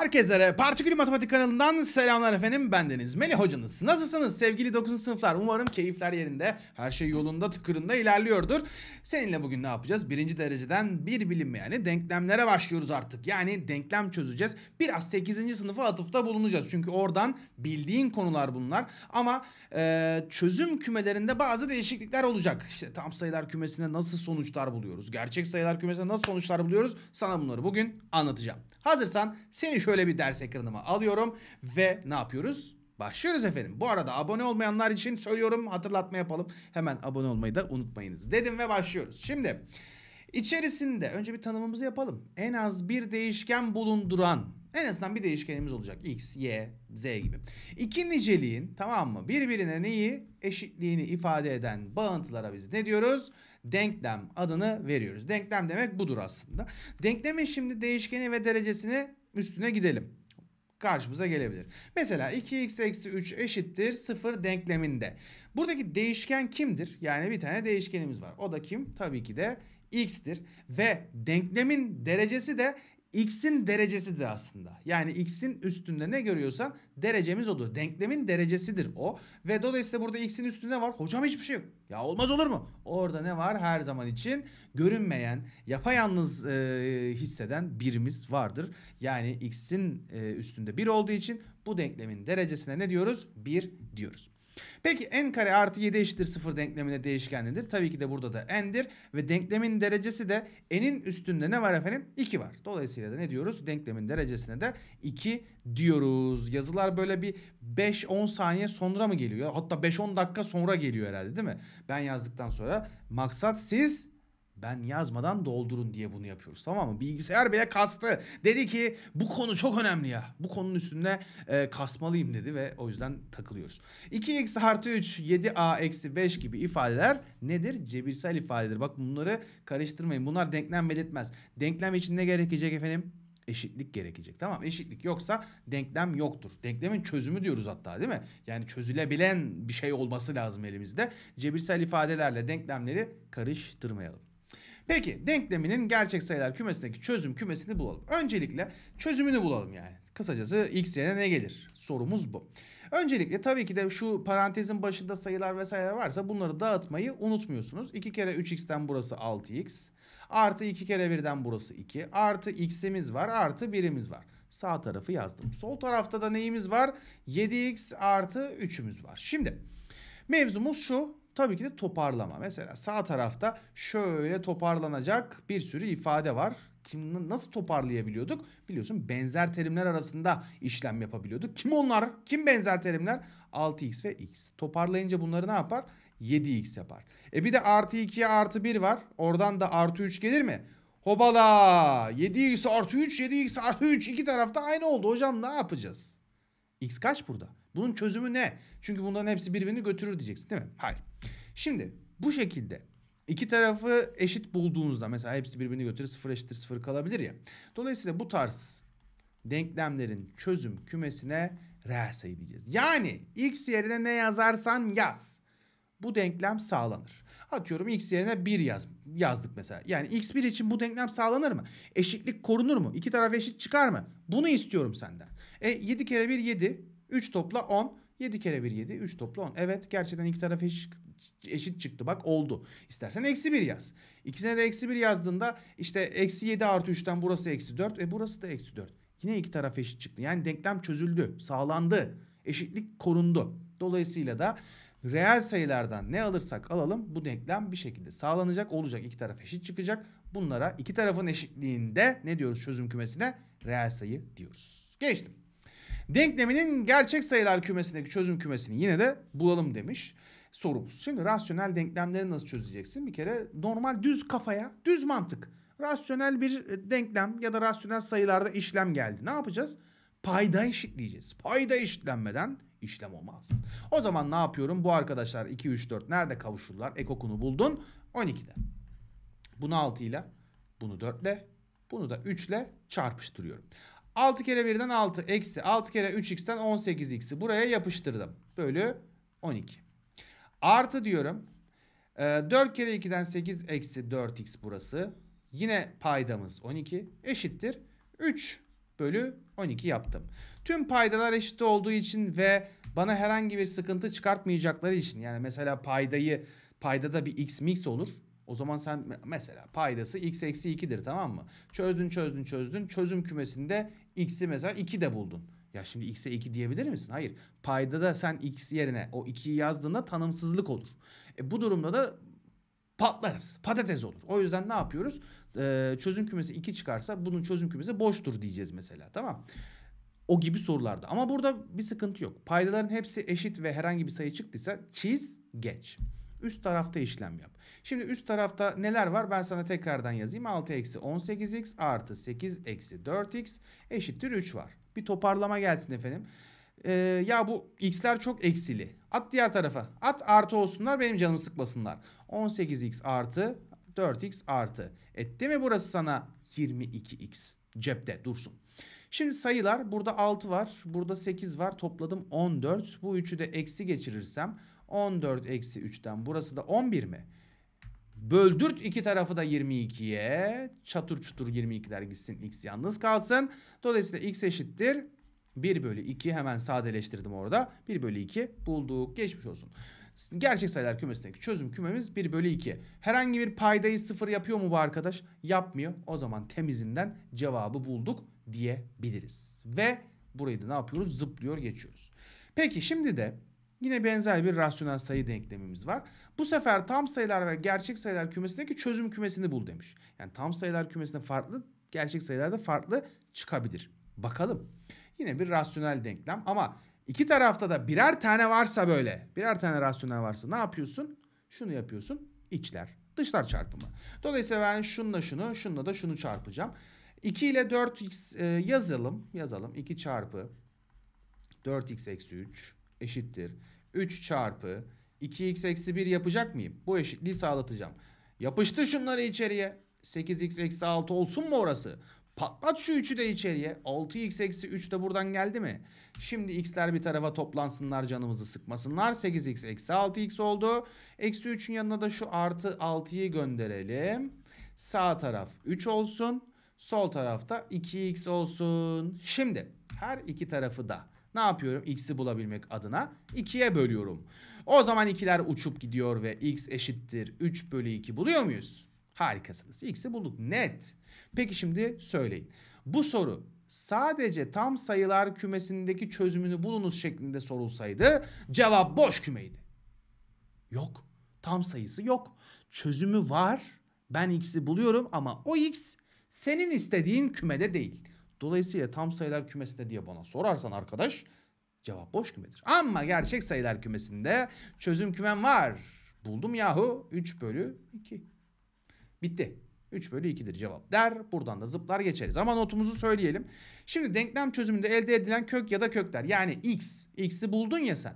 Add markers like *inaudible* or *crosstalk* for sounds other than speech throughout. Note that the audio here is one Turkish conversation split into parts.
Herkese Partikül Matematik kanalından selamlar efendim bendeniz Melih hocanız. Nasılsınız sevgili 9. sınıflar? Umarım keyifler yerinde, her şey yolunda, tıkırında ilerliyordur. Seninle bugün ne yapacağız? Birinci dereceden bir bilinme yani denklemlere başlıyoruz artık. Yani denklem çözeceğiz. Biraz 8. sınıfa atıfta bulunacağız. Çünkü oradan bildiğin konular bunlar. Ama e, çözüm kümelerinde bazı değişiklikler olacak. İşte tam sayılar kümesinde nasıl sonuçlar buluyoruz? Gerçek sayılar kümesinde nasıl sonuçlar buluyoruz? Sana bunları bugün anlatacağım. Hazırsan seni şöyle bir ders ekranıma alıyorum ve ne yapıyoruz? Başlıyoruz efendim. Bu arada abone olmayanlar için söylüyorum hatırlatma yapalım. Hemen abone olmayı da unutmayınız dedim ve başlıyoruz. Şimdi içerisinde önce bir tanımımızı yapalım. En az bir değişken bulunduran en azından bir değişkenimiz olacak. X, Y, Z gibi. İki niceliğin tamam mı birbirine neyi eşitliğini ifade eden bağıntılara biz ne diyoruz? Denklem adını veriyoruz. Denklem demek budur aslında. Denklemin şimdi değişkeni ve derecesini üstüne gidelim. Karşımıza gelebilir. Mesela 2x eksi 3 eşittir 0 denkleminde. Buradaki değişken kimdir? Yani bir tane değişkenimiz var. O da kim? Tabii ki de x'tir. Ve denklemin derecesi de x'in derecesidir aslında. Yani x'in üstünde ne görüyorsan derecemiz odur. Denklemin derecesidir o. Ve dolayısıyla burada x'in üstünde var. Hocam hiçbir şey yok. Ya olmaz olur mu? Orada ne var? Her zaman için görünmeyen, yapayalnız e, hisseden birimiz vardır. Yani x'in e, üstünde 1 olduğu için bu denklemin derecesine ne diyoruz? 1 diyoruz. Peki n kare artı 7 eşittir 0 denkleminde değişken nedir? Tabii ki de burada da n'dir ve denklemin derecesi de n'in üstünde ne var efendim? 2 var. Dolayısıyla da ne diyoruz? Denklemin derecesine de 2 diyoruz. Yazılar böyle bir 5-10 saniye sonra mı geliyor? Hatta 5-10 dakika sonra geliyor herhalde değil mi? Ben yazdıktan sonra maksat siz ben yazmadan doldurun diye bunu yapıyoruz tamam mı? Bilgisayar bile kastı. Dedi ki bu konu çok önemli ya. Bu konunun üstünde e, kasmalıyım dedi ve o yüzden takılıyoruz. 2x artı 3, 7a eksi 5 gibi ifadeler nedir? Cebirsel ifadedir. Bak bunları karıştırmayın. Bunlar denklem belirtmez. Denklem için ne gerekecek efendim? eşitlik gerekecek. Tamam eşitlik yoksa denklem yoktur. Denklemin çözümü diyoruz hatta değil mi? Yani çözülebilen bir şey olması lazım elimizde. Cebirsel ifadelerle denklemleri karıştırmayalım. Peki denkleminin gerçek sayılar kümesindeki çözüm kümesini bulalım. Öncelikle çözümünü bulalım yani. Kısacası x yerine ne gelir? Sorumuz bu. Öncelikle tabii ki de şu parantezin başında sayılar vesaire varsa bunları dağıtmayı unutmuyorsunuz. 2 kere 3x'ten burası 6x. Artı 2 kere 1'den burası 2. Artı x'imiz var artı 1'imiz var. Sağ tarafı yazdım. Sol tarafta da neyimiz var? 7x artı 3'ümüz var. Şimdi mevzumuz şu. Tabii ki de toparlama. Mesela sağ tarafta şöyle toparlanacak bir sürü ifade var. Kim, nasıl toparlayabiliyorduk? Biliyorsun benzer terimler arasında işlem yapabiliyorduk. Kim onlar? Kim benzer terimler? 6x ve x. Toparlayınca bunları ne yapar? 7x yapar. E bir de artı 2 artı 1 var. Oradan da artı 3 gelir mi? Hobala 7x artı 3 7x artı 3 iki tarafta aynı oldu. Hocam ne yapacağız? X kaç burada? Bunun çözümü ne? Çünkü bunların hepsi birbirini götürür diyeceksin değil mi? Hayır. Şimdi bu şekilde iki tarafı eşit bulduğunuzda mesela hepsi birbirini götürür sıfır eşittir sıfır kalabilir ya. Dolayısıyla bu tarz denklemlerin çözüm kümesine R sayı diyeceğiz. Yani x yerine ne yazarsan yaz. Bu denklem sağlanır. Atıyorum x yerine 1 yaz, yazdık mesela. Yani x1 için bu denklem sağlanır mı? Eşitlik korunur mu? İki taraf eşit çıkar mı? Bunu istiyorum senden. E, 7 kere 1 7. 3 topla 10. 7 kere 1 7 3 toplu 10. Evet gerçekten iki taraf eşit, çıktı bak oldu. İstersen eksi 1 yaz. İkisine de eksi 1 yazdığında işte eksi 7 artı 3'ten burası eksi 4 ve burası da eksi 4. Yine iki taraf eşit çıktı. Yani denklem çözüldü sağlandı eşitlik korundu. Dolayısıyla da reel sayılardan ne alırsak alalım bu denklem bir şekilde sağlanacak olacak. İki taraf eşit çıkacak. Bunlara iki tarafın eşitliğinde ne diyoruz çözüm kümesine? Reel sayı diyoruz. Geçtim. Denkleminin gerçek sayılar kümesindeki çözüm kümesini yine de bulalım demiş sorumuz. Şimdi rasyonel denklemleri nasıl çözeceksin? Bir kere normal düz kafaya, düz mantık. Rasyonel bir denklem ya da rasyonel sayılarda işlem geldi. Ne yapacağız? Payda eşitleyeceğiz. Payda eşitlenmeden işlem olmaz. O zaman ne yapıyorum? Bu arkadaşlar 2, 3, 4 nerede kavuşurlar? Ekokunu buldun 12'de. Bunu 6 ile, bunu 4 ile, bunu da 3 ile çarpıştırıyorum. 6 kere 1'den 6 eksi 6 kere 3x'ten 18x'i buraya yapıştırdım. Bölü 12. Artı diyorum. 4 ee, kere 2'den 8 eksi 4x burası. Yine paydamız 12 eşittir. 3 bölü 12 yaptım. Tüm paydalar eşit olduğu için ve bana herhangi bir sıkıntı çıkartmayacakları için yani mesela paydayı paydada bir x mix olur. O zaman sen mesela paydası x eksi 2'dir tamam mı? Çözdün çözdün çözdün çözüm kümesinde x'i mesela 2 de buldun. Ya şimdi x'e 2 diyebilir misin? Hayır. Payda da sen x yerine o 2'yi yazdığında tanımsızlık olur. E, bu durumda da patlarız. Patates olur. O yüzden ne yapıyoruz? Ee, çözüm kümesi 2 çıkarsa bunun çözüm kümesi boştur diyeceğiz mesela. Tamam. O gibi sorularda. Ama burada bir sıkıntı yok. Paydaların hepsi eşit ve herhangi bir sayı çıktıysa çiz geç. Üst tarafta işlem yap. Şimdi üst tarafta neler var ben sana tekrardan yazayım. 6 eksi 18x artı 8 eksi 4x eşittir 3 var. Bir toparlama gelsin efendim. Ee, ya bu x'ler çok eksili. At diğer tarafa. At artı olsunlar benim canımı sıkmasınlar. 18x artı 4x artı. Etti mi burası sana 22x cepte dursun. Şimdi sayılar burada 6 var burada 8 var topladım 14 bu üçü de eksi geçirirsem 14 eksi 3'ten burası da 11 mi? Böldürt iki tarafı da 22'ye. Çatır çutur 22'ler gitsin. X yalnız kalsın. Dolayısıyla x eşittir. 1 bölü 2 hemen sadeleştirdim orada. 1 bölü 2 bulduk. Geçmiş olsun. Gerçek sayılar kümesindeki çözüm kümemiz 1 bölü 2. Herhangi bir paydayı sıfır yapıyor mu bu arkadaş? Yapmıyor. O zaman temizinden cevabı bulduk diyebiliriz. Ve burayı da ne yapıyoruz? Zıplıyor geçiyoruz. Peki şimdi de Yine benzer bir rasyonel sayı denklemimiz var. Bu sefer tam sayılar ve gerçek sayılar kümesindeki çözüm kümesini bul demiş. Yani tam sayılar kümesinde farklı, gerçek sayılarda farklı çıkabilir. Bakalım. Yine bir rasyonel denklem ama iki tarafta da birer tane varsa böyle, birer tane rasyonel varsa ne yapıyorsun? Şunu yapıyorsun. içler dışlar çarpımı. Dolayısıyla ben şunla şunu, şunla da şunu çarpacağım. 2 ile 4x e, yazalım. Yazalım. 2 çarpı 4x eksi 3 eşittir. 3 çarpı 2x eksi 1 yapacak mıyım? Bu eşitliği sağlatacağım. Yapıştır şunları içeriye. 8x eksi 6 olsun mu orası? Patlat şu 3'ü de içeriye. 6x eksi 3 de buradan geldi mi? Şimdi x'ler bir tarafa toplansınlar canımızı sıkmasınlar. 8x eksi 6x oldu. Eksi 3'ün yanına da şu artı 6'yı gönderelim. Sağ taraf 3 olsun. Sol tarafta 2x olsun. Şimdi her iki tarafı da ne yapıyorum? X'i bulabilmek adına 2'ye bölüyorum. O zaman ikiler uçup gidiyor ve X eşittir 3 bölü 2 buluyor muyuz? Harikasınız. X'i bulduk. Net. Peki şimdi söyleyin. Bu soru sadece tam sayılar kümesindeki çözümünü bulunuz şeklinde sorulsaydı cevap boş kümeydi. Yok. Tam sayısı yok. Çözümü var. Ben x'i buluyorum ama o x senin istediğin kümede değil. Dolayısıyla tam sayılar kümesinde diye bana sorarsan arkadaş cevap boş kümedir. Ama gerçek sayılar kümesinde çözüm kümem var. Buldum yahu 3 bölü 2. Bitti. 3 bölü 2'dir cevap der. Buradan da zıplar geçeriz. Ama notumuzu söyleyelim. Şimdi denklem çözümünde elde edilen kök ya da kökler. Yani x. X'i buldun ya sen.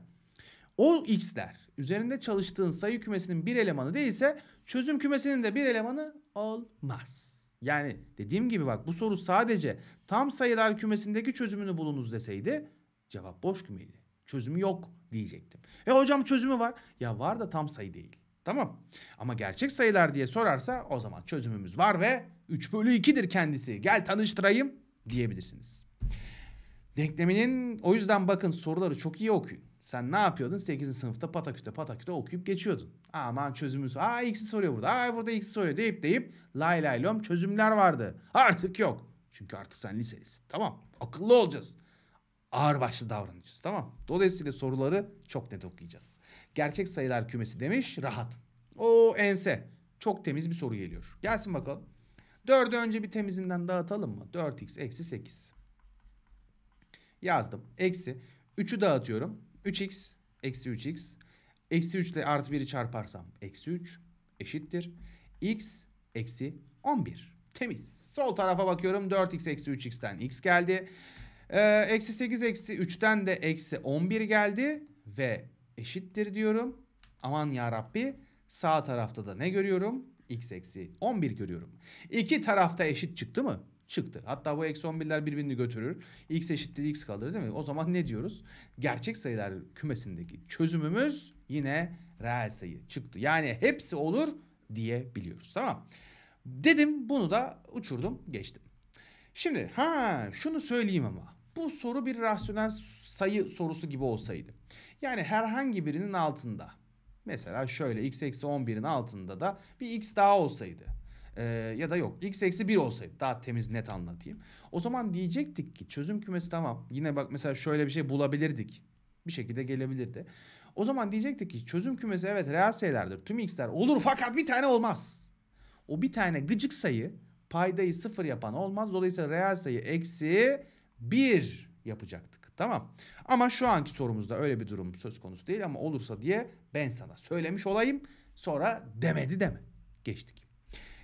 O x'ler üzerinde çalıştığın sayı kümesinin bir elemanı değilse çözüm kümesinin de bir elemanı olmaz. Yani dediğim gibi bak bu soru sadece tam sayılar kümesindeki çözümünü bulunuz deseydi cevap boş kümeydi. Çözümü yok diyecektim. E hocam çözümü var. Ya var da tam sayı değil. Tamam. Ama gerçek sayılar diye sorarsa o zaman çözümümüz var ve 3 bölü 2'dir kendisi. Gel tanıştırayım diyebilirsiniz. Denkleminin o yüzden bakın soruları çok iyi okuyun. Sen ne yapıyordun? 8. sınıfta pataküte pataküte okuyup geçiyordun. Aman çözümü Aa x'i soruyor burada. Aa burada x'i soruyor deyip deyip lay lay lom çözümler vardı. Artık yok. Çünkü artık sen liselisin. Tamam. Akıllı olacağız. Ağır başlı davranacağız. Tamam. Dolayısıyla soruları çok net okuyacağız. Gerçek sayılar kümesi demiş. Rahat. O ense. Çok temiz bir soru geliyor. Gelsin bakalım. 4'ü önce bir temizinden dağıtalım mı? 4x eksi 8. Yazdım. Eksi. 3'ü dağıtıyorum. 3x eksi 3x. Eksi 3 ile artı 1'i çarparsam eksi 3 eşittir. x eksi 11. Temiz. Sol tarafa bakıyorum 4x eksi 3x'ten x geldi. Ee, eksi 8 eksi 3'ten de eksi 11 geldi. Ve eşittir diyorum. Aman yarabbi sağ tarafta da ne görüyorum? x eksi 11 görüyorum. İki tarafta eşit çıktı mı? çıktı. Hatta bu eksi 11'ler birbirini götürür. X eşittir X kalır değil mi? O zaman ne diyoruz? Gerçek sayılar kümesindeki çözümümüz yine reel sayı çıktı. Yani hepsi olur diyebiliyoruz. Tamam. Dedim bunu da uçurdum geçtim. Şimdi ha şunu söyleyeyim ama bu soru bir rasyonel sayı sorusu gibi olsaydı. Yani herhangi birinin altında mesela şöyle x eksi 11'in altında da bir x daha olsaydı. Ee, ya da yok x eksi 1 olsaydı daha temiz net anlatayım. O zaman diyecektik ki çözüm kümesi tamam. Yine bak mesela şöyle bir şey bulabilirdik. Bir şekilde gelebilirdi. O zaman diyecektik ki çözüm kümesi evet reel sayılardır. Tüm x'ler olur fakat bir tane olmaz. O bir tane gıcık sayı paydayı sıfır yapan olmaz. Dolayısıyla reel sayı eksi 1 yapacaktık. Tamam. Ama şu anki sorumuzda öyle bir durum söz konusu değil ama olursa diye ben sana söylemiş olayım. Sonra demedi deme. Geçtik.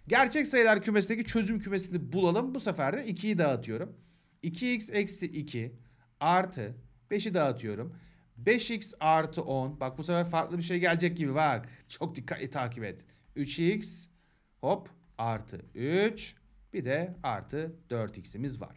Gerçek sayılar kümesindeki çözüm kümesini bulalım. Bu sefer de 2'yi dağıtıyorum. 2x eksi 2 artı 5'i dağıtıyorum. 5x artı 10. Bak bu sefer farklı bir şey gelecek gibi bak. Çok dikkatli takip et. 3x hop artı 3 bir de artı 4x'imiz var.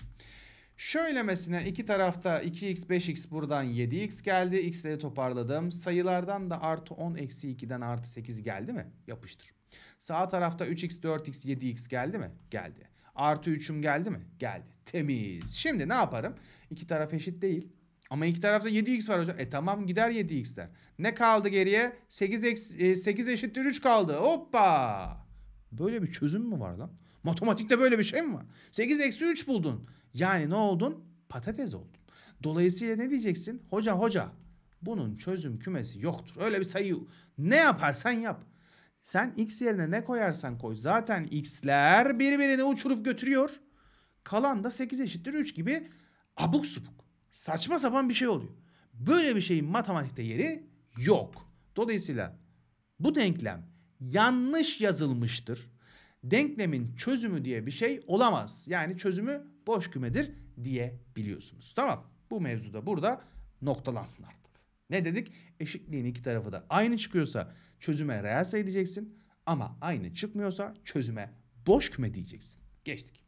Şöylemesine iki tarafta 2x 5x buradan 7x geldi. X'leri toparladım. Sayılardan da artı 10 eksi 2'den artı 8 geldi mi? Yapıştır. Sağ tarafta 3x, 4x, 7x geldi mi? Geldi. Artı 3'üm geldi mi? Geldi. Temiz. Şimdi ne yaparım? İki taraf eşit değil. Ama iki tarafta 7x var hocam. E tamam gider 7x'ler. Ne kaldı geriye? 8, eksi, 8 eşittir 3 kaldı. Hoppa. Böyle bir çözüm mü var lan? Matematikte böyle bir şey mi var? 8 eksi 3 buldun. Yani ne oldun? Patates oldun. Dolayısıyla ne diyeceksin? Hoca hoca bunun çözüm kümesi yoktur. Öyle bir sayı ne yaparsan yap. Sen x yerine ne koyarsan koy zaten x'ler birbirine uçurup götürüyor. Kalan da 8 eşittir 3 gibi abuk subuk. Saçma sapan bir şey oluyor. Böyle bir şeyin matematikte yeri yok. Dolayısıyla bu denklem yanlış yazılmıştır. Denklemin çözümü diye bir şey olamaz. Yani çözümü boş kümedir diye biliyorsunuz. Tamam. Bu mevzuda burada noktalansın artık. Ne dedik? Eşitliğin iki tarafı da aynı çıkıyorsa çözüme reel sayı diyeceksin. Ama aynı çıkmıyorsa çözüme boş küme diyeceksin. Geçtik.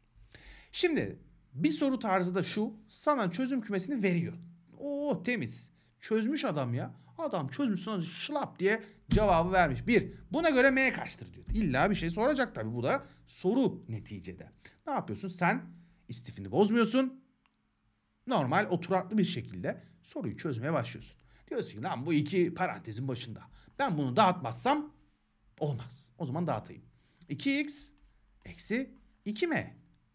Şimdi bir soru tarzı da şu. Sana çözüm kümesini veriyor. Oo temiz. Çözmüş adam ya. Adam çözmüş sonra şılap diye cevabı vermiş. Bir, buna göre M kaçtır diyor. İlla bir şey soracak tabii. Bu da soru neticede. Ne yapıyorsun? Sen istifini bozmuyorsun. Normal oturaklı bir şekilde soruyu çözmeye başlıyorsun. Diyorsun ki lan bu iki parantezin başında. Ben bunu dağıtmazsam olmaz. O zaman dağıtayım. 2x eksi 2m.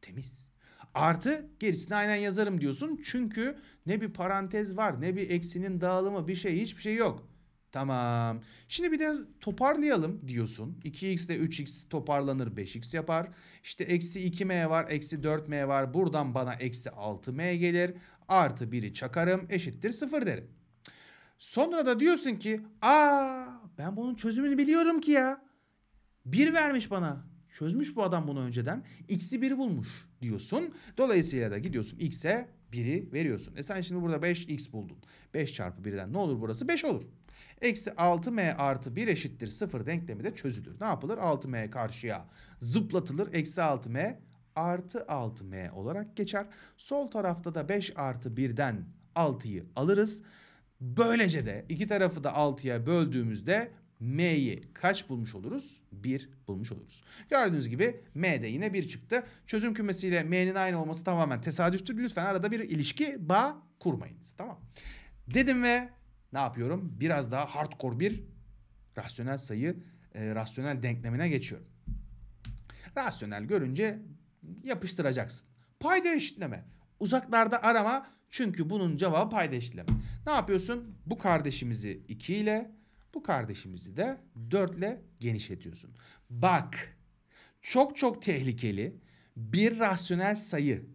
Temiz. Artı gerisini aynen yazarım diyorsun. Çünkü ne bir parantez var ne bir eksinin dağılımı bir şey hiçbir şey yok. Tamam. Şimdi bir de toparlayalım diyorsun. 2x ile 3x toparlanır 5x yapar. İşte eksi 2m var eksi 4m var. Buradan bana eksi 6m gelir. Artı 1'i çakarım eşittir 0 derim. Sonra da diyorsun ki aa ben bunun çözümünü biliyorum ki ya. Bir vermiş bana. Çözmüş bu adam bunu önceden. X'i 1 bulmuş diyorsun. Dolayısıyla da gidiyorsun X'e biri veriyorsun. E sen şimdi burada 5x buldun. 5 çarpı 1'den ne olur burası? 5 olur. Eksi 6m artı 1 eşittir 0 denklemi de çözülür. Ne yapılır? 6m karşıya zıplatılır. Eksi 6m artı 6m olarak geçer. Sol tarafta da 5 artı 1'den 6'yı alırız. Böylece de iki tarafı da 6'ya böldüğümüzde M'yi kaç bulmuş oluruz? 1 bulmuş oluruz. Gördüğünüz gibi M'de yine 1 çıktı. Çözüm kümesiyle M'nin aynı olması tamamen tesadüftür. Lütfen arada bir ilişki bağ kurmayınız. Tamam. Dedim ve ne yapıyorum? Biraz daha hardcore bir rasyonel sayı, e, rasyonel denklemine geçiyorum. Rasyonel görünce yapıştıracaksın. Payda eşitleme, uzaklarda arama, çünkü bunun cevabı payda eşitleme. Ne yapıyorsun? Bu kardeşimizi 2 ile bu kardeşimizi de 4 ile genişletiyorsun. Bak çok çok tehlikeli bir rasyonel sayı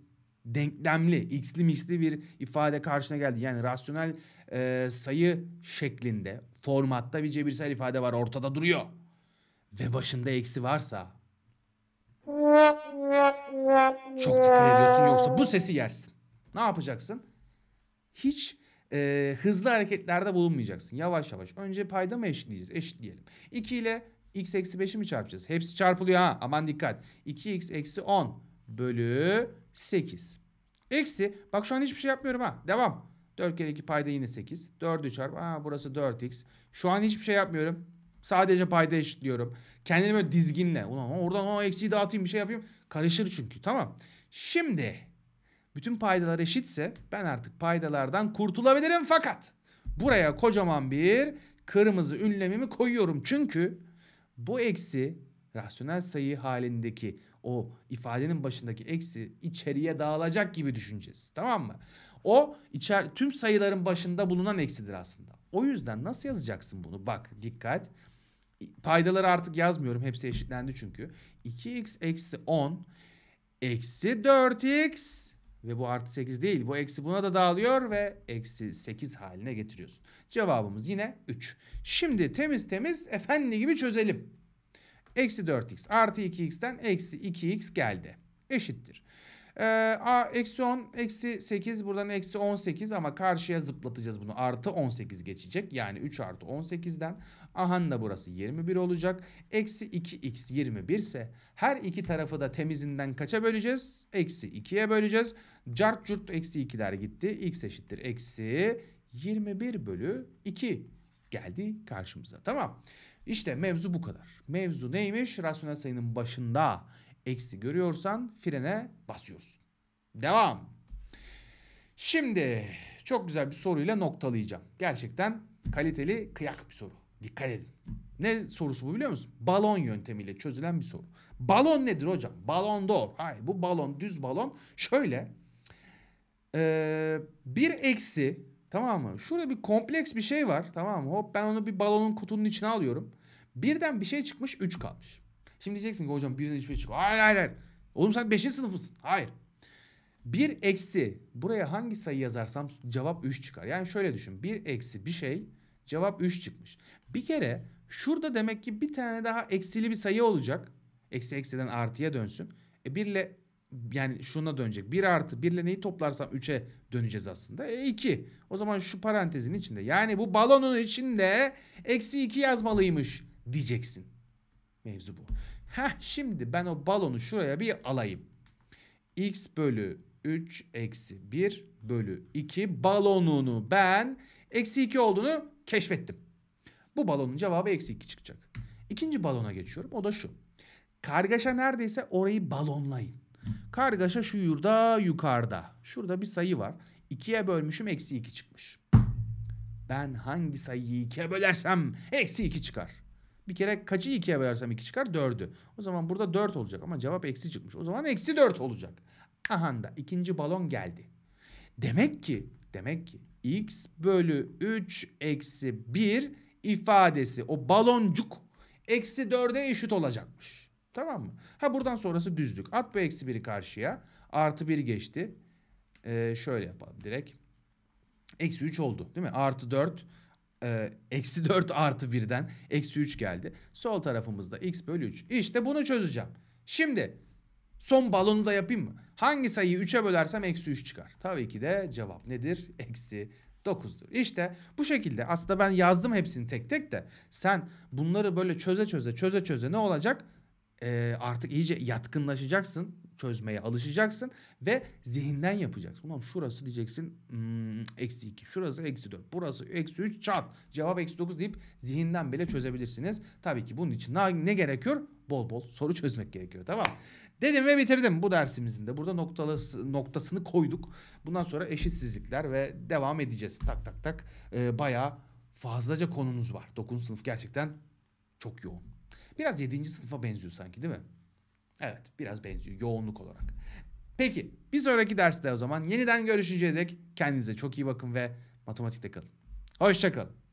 denklemli x'li mixli bir ifade karşına geldi. Yani rasyonel e, sayı şeklinde formatta bir cebirsel ifade var ortada duruyor. Ve başında eksi varsa çok dikkat ediyorsun yoksa bu sesi yersin. Ne yapacaksın? hiç e, hızlı hareketlerde bulunmayacaksın. Yavaş yavaş. Önce payda mı eşitleyeceğiz? Eşitleyelim. 2 ile x eksi 5'i mi çarpacağız? Hepsi çarpılıyor ha. Aman dikkat. 2x eksi 10 bölü 8. Eksi. Bak şu an hiçbir şey yapmıyorum ha. Devam. 4 kere 2 payda yine 8. 4'ü çarp. Aa, burası 4x. Şu an hiçbir şey yapmıyorum. Sadece payda eşitliyorum. Kendimi böyle dizginle. Ulan oradan o eksiyi dağıtayım bir şey yapayım. Karışır çünkü. Tamam. Şimdi bütün paydalar eşitse ben artık paydalardan kurtulabilirim fakat buraya kocaman bir kırmızı ünlemimi koyuyorum. Çünkü bu eksi rasyonel sayı halindeki o ifadenin başındaki eksi içeriye dağılacak gibi düşüneceğiz. Tamam mı? O içer tüm sayıların başında bulunan eksidir aslında. O yüzden nasıl yazacaksın bunu? Bak dikkat. Paydaları artık yazmıyorum. Hepsi eşitlendi çünkü. 2x eksi 10 eksi 4x ve bu artı 8 değil. Bu eksi buna da dağılıyor ve eksi 8 haline getiriyorsun. Cevabımız yine 3. Şimdi temiz temiz efendi gibi çözelim. Eksi 4x artı 2x'ten eksi 2x geldi. Eşittir. Ee, a eksi 10 eksi 8 buradan eksi 18 ama karşıya zıplatacağız bunu. Artı 18 geçecek. Yani 3 artı 18'den ahan da burası 21 olacak. Eksi 2x 21 ise her iki tarafı da temizinden kaça böleceğiz? Eksi 2'ye böleceğiz. Cart curt eksi 2'ler gitti. x eşittir eksi 21 bölü 2 geldi karşımıza. Tamam. İşte mevzu bu kadar. Mevzu neymiş? Rasyonel sayının başında eksi görüyorsan frene basıyorsun. Devam. Şimdi çok güzel bir soruyla noktalayacağım. Gerçekten kaliteli kıyak bir soru. Dikkat edin. Ne sorusu bu biliyor musun? Balon yöntemiyle çözülen bir soru. Balon nedir hocam? Balon doğru. Hayır bu balon düz balon. Şöyle ee, bir eksi tamam mı? Şurada bir kompleks bir şey var tamam mı? Hop ben onu bir balonun kutunun içine alıyorum. Birden bir şey çıkmış 3 kalmış. Şimdi diyeceksin ki hocam birden hiçbir şey çık. Hayır hayır hayır. Oğlum sen 5. sınıf mısın? Hayır. Bir eksi buraya hangi sayı yazarsam cevap 3 çıkar. Yani şöyle düşün. Bir eksi bir şey cevap 3 çıkmış. Bir kere şurada demek ki bir tane daha eksili bir sayı olacak. Eksi eksiden artıya dönsün. E 1 ile yani şuna dönecek. Bir artı 1 ile neyi toplarsam 3'e döneceğiz aslında. E 2. O zaman şu parantezin içinde yani bu balonun içinde eksi 2 yazmalıymış diyeceksin. Mevzu bu. Heh şimdi ben o balonu şuraya bir alayım. X bölü 3 eksi 1 bölü 2 balonunu ben eksi 2 olduğunu keşfettim. Bu balonun cevabı eksi 2 çıkacak. İkinci balona geçiyorum. O da şu. Kargaşa neredeyse orayı balonlayın. Kargaşa şu yurda yukarıda. Şurada bir sayı var. 2'ye bölmüşüm eksi 2 çıkmış. Ben hangi sayıyı 2'ye bölersem eksi 2 çıkar. Bir kere kaçı ikiye bölersem iki çıkar? dördü. O zaman burada dört olacak ama cevap eksi çıkmış. O zaman eksi dört olacak. Aha da ikinci balon geldi. Demek ki, demek ki x bölü 3 eksi 1 ifadesi o baloncuk eksi 4'e eşit olacakmış. Tamam mı? Ha buradan sonrası düzlük. At bu eksi 1'i karşıya. Artı 1 geçti. Ee, şöyle yapalım direkt. Eksi 3 oldu değil mi? Artı 4 eksi 4 *laughs* artı 1'den eksi 3 geldi. Sol tarafımızda x bölü 3. İşte bunu çözeceğim. Şimdi son balonu da yapayım mı? Hangi sayıyı 3'e bölersem eksi 3 çıkar. Tabii ki de cevap nedir? *laughs* Eksi 9'dur. İşte bu şekilde aslında ben yazdım hepsini tek tek de sen bunları böyle çöze çöze çöze çöze ne olacak? Ee, artık iyice yatkınlaşacaksın çözmeye alışacaksın ve zihinden yapacaksın. Ulan şurası diyeceksin hmm, eksi 2, şurası eksi 4, burası eksi 3 çat. Cevap eksi 9 deyip zihinden bile çözebilirsiniz. Tabii ki bunun için ne, ne gerekiyor? Bol bol soru çözmek gerekiyor tamam Dedim ve bitirdim bu dersimizin de. Burada noktalası, noktasını koyduk. Bundan sonra eşitsizlikler ve devam edeceğiz. Tak tak tak. Ee, bayağı fazlaca konumuz var. 9. sınıf gerçekten çok yoğun. Biraz 7. sınıfa benziyor sanki değil mi? Evet biraz benziyor yoğunluk olarak. Peki bir sonraki derste o zaman yeniden görüşünceye dek kendinize çok iyi bakın ve matematikte kalın. Hoşçakalın.